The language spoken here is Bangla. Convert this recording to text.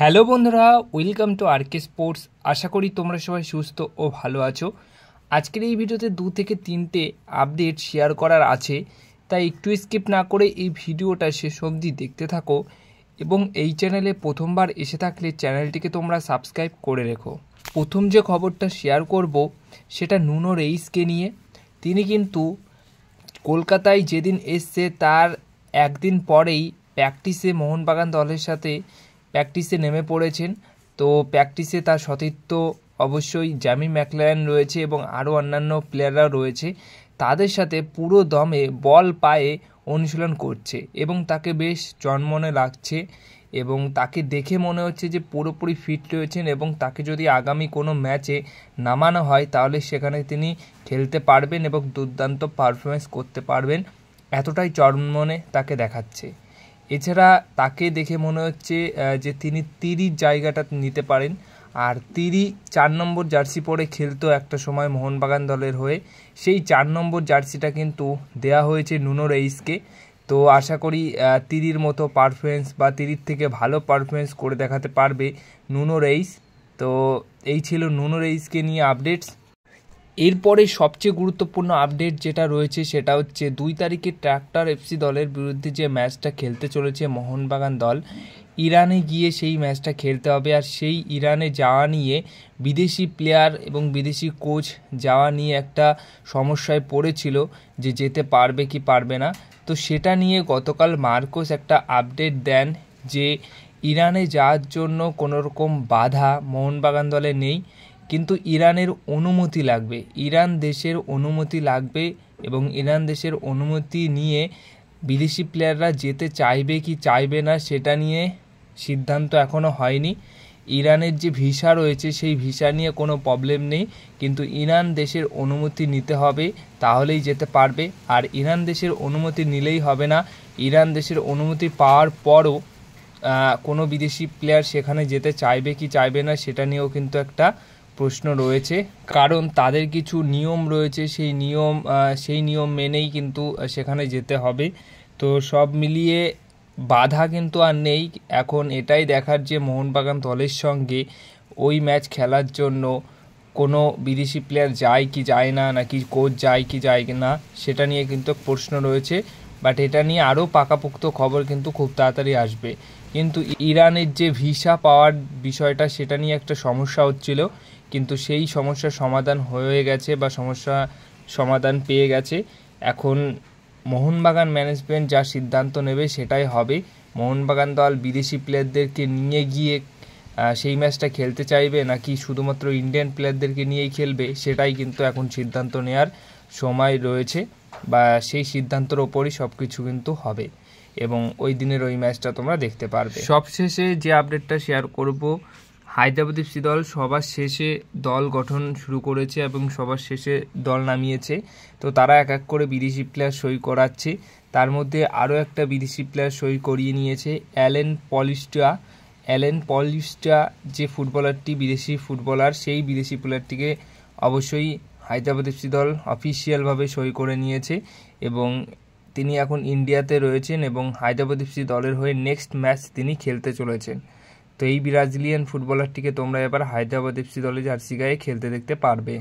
হ্যালো বন্ধুরা ওয়েলকাম টু আরকে স্পোর্টস আশা করি তোমরা সবাই সুস্থ ও ভালো আছো আজকের এই ভিডিওতে দু থেকে তিনটে আপডেট শেয়ার করার আছে তাই একটু স্কিপ না করে এই ভিডিওটা শেষ অবধি দেখতে থাকো এবং এই চ্যানেলে প্রথমবার এসে থাকলে চ্যানেলটিকে তোমরা সাবস্ক্রাইব করে রেখো প্রথম যে খবরটা শেয়ার করব সেটা নুনো রেইসকে নিয়ে তিনি কিন্তু কলকাতায় যেদিন এসছে তার একদিন পরেই প্র্যাকটিসে মোহনবাগান দলের সাথে প্র্যাকটিসে নেমে পড়েছেন তো প্র্যাকটিসে তার সতীর্থ অবশ্যই জ্যামি ম্যাকলায়ন রয়েছে এবং আরও অন্যান্য প্লেয়াররা রয়েছে তাদের সাথে পুরো দমে বল পায়ে অনুশীলন করছে এবং তাকে বেশ জন্মনে লাগছে এবং তাকে দেখে মনে হচ্ছে যে পুরোপুরি ফিট রয়েছেন এবং তাকে যদি আগামী কোনো ম্যাচে নামানো হয় তাহলে সেখানে তিনি খেলতে পারবেন এবং দুর্দান্ত পারফরমেন্স করতে পারবেন এতটাই চরমনে তাকে দেখাচ্ছে এছাড়া তাকে দেখে মনে হচ্ছে যে তিনি তিরির জায়গাটা নিতে পারেন আর তিরি চার নম্বর জার্সি পরে খেলতো একটা সময় মোহনবাগান দলের হয়ে সেই চার নম্বর জার্সিটা কিন্তু দেয়া হয়েছে নুনো রেইসকে তো আশা করি তিরির মতো পারফরমেন্স বা তিরির থেকে ভালো পারফরমেন্স করে দেখাতে পারবে নুনো রেইস তো এই ছিল নুনো রেইসকে নিয়ে আপডেটস এরপরে সবচেয়ে গুরুত্বপূর্ণ আপডেট যেটা রয়েছে সেটা হচ্ছে দুই তারিখে ট্র্যাক্টর এফসি দলের বিরুদ্ধে যে ম্যাচটা খেলতে চলেছে মোহনবাগান দল ইরানে গিয়ে সেই ম্যাচটা খেলতে হবে আর সেই ইরানে যাওয়া নিয়ে বিদেশি প্লেয়ার এবং বিদেশি কোচ যাওয়া নিয়ে একটা সমস্যায় পড়েছিল যে যেতে পারবে কি পারবে না তো সেটা নিয়ে গতকাল মার্কোস একটা আপডেট দেন যে ইরানে যাওয়ার জন্য কোনোরকম বাধা মোহনবাগান দলে নেই কিন্তু ইরানের অনুমতি লাগবে ইরান দেশের অনুমতি লাগবে এবং ইরান দেশের অনুমতি নিয়ে বিদেশি প্লেয়াররা যেতে চাইবে কি চাইবে না সেটা নিয়ে সিদ্ধান্ত এখনও হয়নি ইরানের যে ভিসা রয়েছে সেই ভিসা নিয়ে কোনো প্রবলেম নেই কিন্তু ইরান দেশের অনুমতি নিতে হবে তাহলেই যেতে পারবে আর ইরান দেশের অনুমতি নিলেই হবে না ইরান দেশের অনুমতি পাওয়ার পরও কোনো বিদেশি প্লেয়ার সেখানে যেতে চাইবে কি চাইবে না সেটা নিয়েও কিন্তু একটা প্রশ্ন রয়েছে কারণ তাদের কিছু নিয়ম রয়েছে সেই নিয়ম সেই নিয়ম মেনেই কিন্তু সেখানে যেতে হবে তো সব মিলিয়ে বাধা কিন্তু আর নেই এখন এটাই দেখার যে মোহনবাগান দলের সঙ্গে ওই ম্যাচ খেলার জন্য কোনো বিদেশি প্লেয়ার যায় কি যায় না নাকি কোচ যায় কি যায় কি না সেটা নিয়ে কিন্তু প্রশ্ন রয়েছে বাট এটা নিয়ে আরও পাকাপোক্ত খবর কিন্তু খুব তাড়াতাড়ি আসবে কিন্তু ইরানের যে ভিসা পাওয়ার বিষয়টা সেটা নিয়ে একটা সমস্যা হচ্ছিল কিন্তু সেই সমস্যার সমাধান হয়ে গেছে বা সমস্যা সমাধান পেয়ে গেছে এখন মোহনবাগান ম্যানেজমেন্ট যা সিদ্ধান্ত নেবে সেটাই হবে মোহনবাগান দল বিদেশি প্লেয়ারদেরকে নিয়ে গিয়ে সেই ম্যাচটা খেলতে চাইবে নাকি শুধুমাত্র ইন্ডিয়ান প্লেয়ারদেরকে নিয়েই খেলবে সেটাই কিন্তু এখন সিদ্ধান্ত নেওয়ার সময় রয়েছে বা সেই সিদ্ধান্তের ওপরই সব কিছু কিন্তু হবে এবং ওই দিনের ওই ম্যাচটা তোমরা দেখতে পারবে সবশেষে যে আপডেটটা শেয়ার করব এফসি দল সবার শেষে দল গঠন শুরু করেছে এবং সবার শেষে দল নামিয়েছে তো তারা এক এক করে বিদেশি প্লেয়ার সই করাচ্ছে তার মধ্যে আরও একটা বিদেশি প্লেয়ার সই করিয়ে নিয়েছে অ্যালেন পলিস্টা অ্যালেন পলিস্টা যে ফুটবলারটি বিদেশি ফুটবলার সেই বিদেশি প্লেয়ারটিকে অবশ্যই হায়দ্রাবাদ এফসি দল অফিসিয়ালভাবে সই করে নিয়েছে এবং তিনি এখন ইন্ডিয়াতে রয়েছেন এবং হায়দ্রাবাদ এফসি দলের হয়ে নেক্সট ম্যাচ তিনি খেলতে চলেছেন তো এই ব্রাজিলিয়ান ফুটবলারটিকে তোমরা এবার হায়দ্রাবাদ এফসি দলে জার্সি গায়ে খেলতে দেখতে পারবে